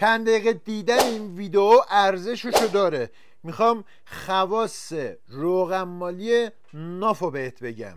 چند دقیقه دیدن این ویدیو ارزششو داره میخوام خواص روغم مالی نافو بهت بگم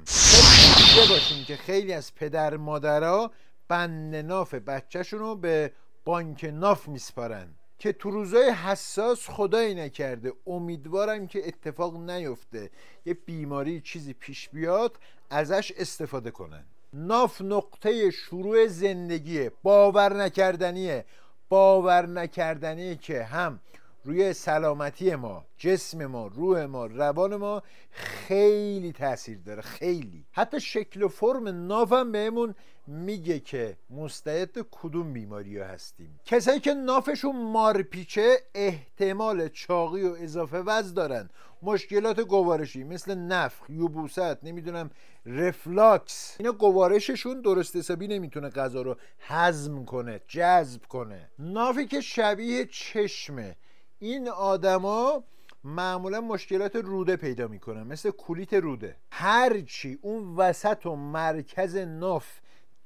دیده باشیم که خیلی از پدر مادرها بند ناف بچهشون رو به بانک ناف میسپارن که تو روزای حساس خدایی نکرده امیدوارم که اتفاق نیفته یه بیماری چیزی پیش بیاد ازش استفاده کنن ناف نقطه شروع زندگیه باور نکردنیه باور نکردنی که هم روی سلامتی ما جسم ما روح ما روان ما خیلی تاثیر داره خیلی حتی شکل و فرم نافم بهمون میگه که مستعد کدوم بیماری ها هستیم کسایی که نافشون مارپیچه احتمال چاقی و اضافه وزن دارن مشکلات گوارشی مثل نفخ یوبوست نمیدونم رفلاکس اینا گوارششون درست حسابی نمیتونه غذا رو هضم کنه جذب کنه نافی که شبیه چشمه این آدما معمولا مشکلات روده پیدا میکنن مثل کلیت روده هرچی اون وسط و مرکز ناف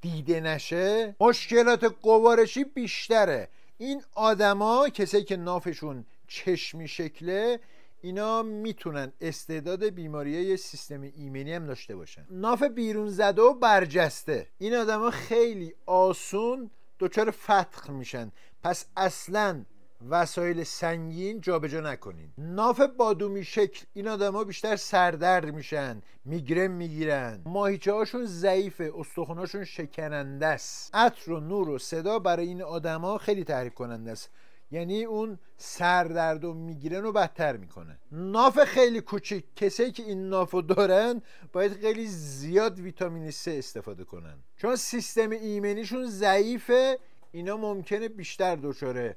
دیده نشه مشکلات قوارشی بیشتره این آدما کسایی که نافشون چشمی شکله اینا میتونن استعداد بیماری سیستم ایمنی هم داشته باشن ناف بیرون زده و برجسته این آدما خیلی آسون دچار فتق میشن پس اصلا وسایل سنگین جابجا نکنین ناف بادومی شکل این ها بیشتر سردرد میشن میگرن میگیرن ماهیچه هاشون ضعیفه استخوناشون شکننده است عطر و نور و صدا برای این آدما خیلی تحریک کننده است یعنی اون سردرد و میگیرن رو بدتر میکنه ناف خیلی کوچیک کسایی که این رو دارن باید خیلی زیاد ویتامین C استفاده کنن چون سیستم ایمنیشون ضعیفه اینا ممکنه بیشتر دچار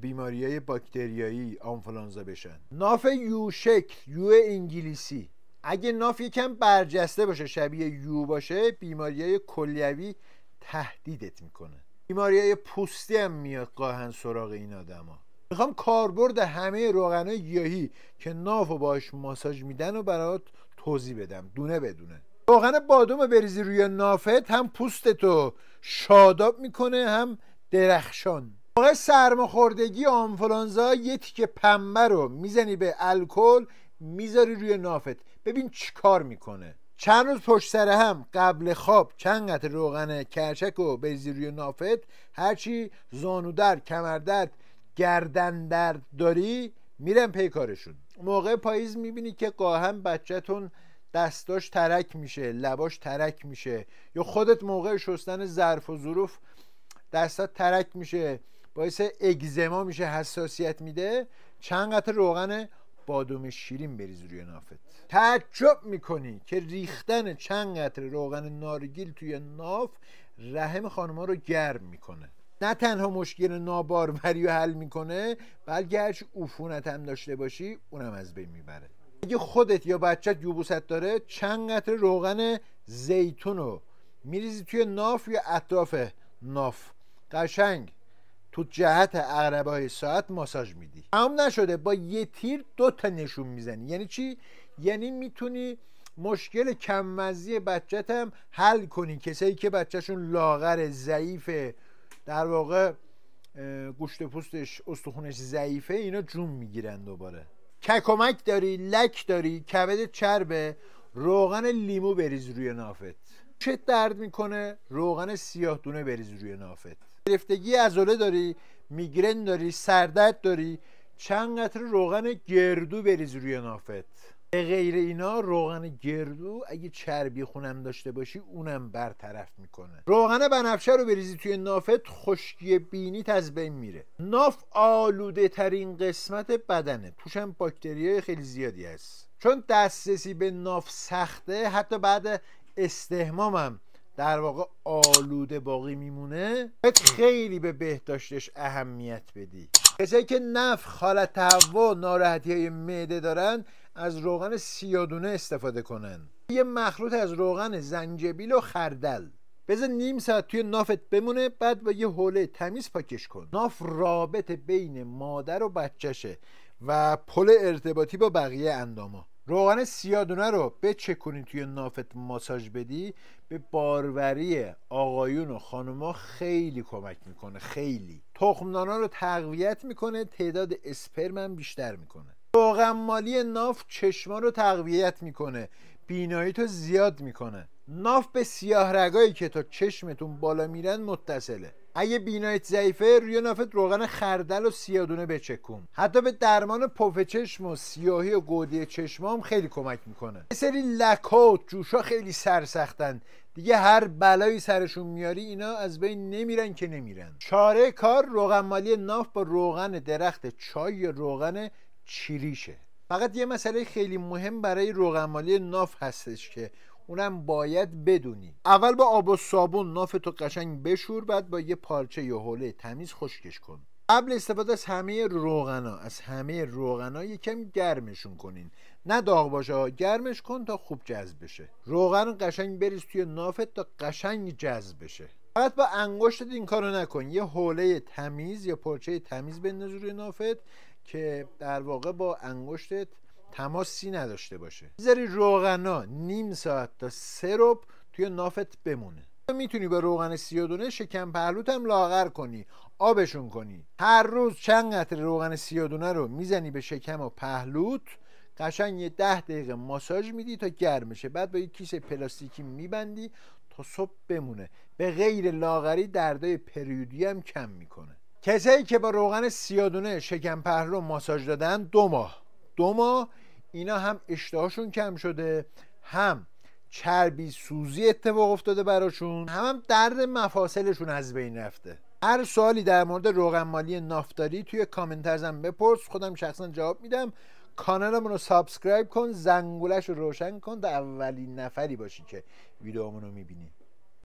بیماری های باکتریایی آنفلانزا بشن ناف یو شکل یو انگلیسی اگه ناف یکم برجسته باشه شبیه یو باشه بیماری های کلیوی تهدیدت میکنه بیماری های پوستی هم میاد قاهن سراغ این آدما میخوام کاربرد همه روغنهای گیاهی که ناف و باش ماساژ میدن و برات توضیح بدم دونه بدونه روغن بادوم بریزی روی نافت هم پوستتو شاداب میکنه هم درخشان موقع سرماخوردگی آنفلانزا یه تیکه پنبه رو میزنی به الکل میذاری روی نافت ببین چیکار میکنه چند روز پشت سر هم قبل خواب چند قطع روغن کرچک و بریزی روی نافت هرچی زانو در کمر درد گردن درد داری میرن کارشون موقع پاییز میبینی که قاهم بچهتون دستاش ترک میشه لباش ترک میشه یا خودت موقع شستن ظرف و ظروف دستات ترک میشه باعث اگزما میشه حساسیت میده چند قطع روغن بادوم شیرین بریز روی نافت تعجب میکنی که ریختن چند قطره روغن نارگیل توی ناف رحم خانما رو گرم میکنه نه تنها مشکل ناباروری رو حل میکنه بلکه هرچی عفونت هم داشته باشی اونم از بین میبره اگه خودت یا بچت یوبوست داره چند قطره روغن زیتون رو میریزی توی ناف یا اطراف ناف قشنگ تو جهت اقربه های ساعت ماساژ میدی تمام نشده با یه تیر دو تا نشون میزنی یعنی چی یعنی میتونی مشکل کممزی بچت هم حل کنی کسایی که بچهشون لاغر ضعیف در واقع گوشت پوستش استخونش ضعیفه اینا جون میگیرن دوباره ککمک داری لک داری کبد چربه روغن لیمو بریز روی نافت چه درد میکنه روغن سیاه دونه بریز روی نافت رفتگی عضله داری میگرن داری سردرد داری چند قطره روغن گردو بریز روی نافت به غیر اینا روغن گردو اگه چربی خونم داشته باشی اونم برطرف میکنه روغن بنفشه رو بریزی توی نافت خشکی بینیت از بین میره ناف آلوده ترین قسمت بدنه توشم های خیلی زیادی هست چون دسترسی به ناف سخته حتی بعد استهمامم در واقع آلوده باقی میمونه خیلی به بهداشتش اهمیت بدی کسایی که نف حالت تهوع ناراحتی های معده دارن از روغن سیادونه استفاده کنن یه مخلوط از روغن زنجبیل و خردل بذار نیم ساعت توی نافت بمونه بعد با یه حوله تمیز پاکش کن ناف رابط بین مادر و بچهشه و پل ارتباطی با بقیه انداما روغن سیادونه رو بچکنی توی نافت ماساژ بدی به باروری آقایون و خانوما خیلی کمک میکنه خیلی تخمدانا رو تقویت میکنه تعداد اسپرم هم بیشتر میکنه روغن مالی ناف چشما رو تقویت میکنه بینایی تو زیاد میکنه ناف به سیاه که تا چشمتون بالا میرن متصله اگه بینایت ضعیفه روی نافت روغن خردل و سیادونه بچکون حتی به درمان پف چشم و سیاهی و گودی چشمام خیلی کمک میکنه یه سری و جوشا خیلی سرسختن دیگه هر بلایی سرشون میاری اینا از بین نمیرن که نمیرن چاره کار روغن مالی ناف با روغن درخت چای یا روغن چیریشه فقط یه مسئله خیلی مهم برای روغن مالی ناف هستش که اونم باید بدونی اول با آب و صابون ناف تو قشنگ بشور بعد با یه پارچه یا حوله تمیز خشکش کن قبل استفاده از همه روغنا از همه روغنا یکم گرمشون کنین نه داغ باشه گرمش کن تا خوب جذب بشه روغن قشنگ بریز توی نافت تا قشنگ جذب بشه فقط با انگشتت این کارو نکن یه حوله تمیز یا پارچه تمیز بنداز روی نافت که در واقع با انگشتت تماسی نداشته باشه میذاری روغنا نیم ساعت تا سروب توی نافت بمونه میتونی با روغن سیادونه شکم پهلوت هم لاغر کنی آبشون کنی هر روز چند قطر روغن سیادونه رو میزنی به شکم و پهلوت قشنگ یه ده دقیقه ماساژ میدی تا گرم شه بعد با یه کیسه پلاستیکی میبندی تا صبح بمونه به غیر لاغری دردای پریودی هم کم میکنه کسایی که با روغن سیادونه شکم پهلو ماساژ دادن دو ماه دو ماه اینا هم اشتهاشون کم شده هم چربی سوزی اتفاق افتاده براشون هم, هم درد مفاصلشون از بین رفته هر سوالی در مورد روغن مالی نافتاری توی کامنت ازم بپرس خودم شخصا جواب میدم کانالمون رو سابسکرایب کن زنگولش رو روشن کن تا اولین نفری باشی که ویدیومون رو میبینی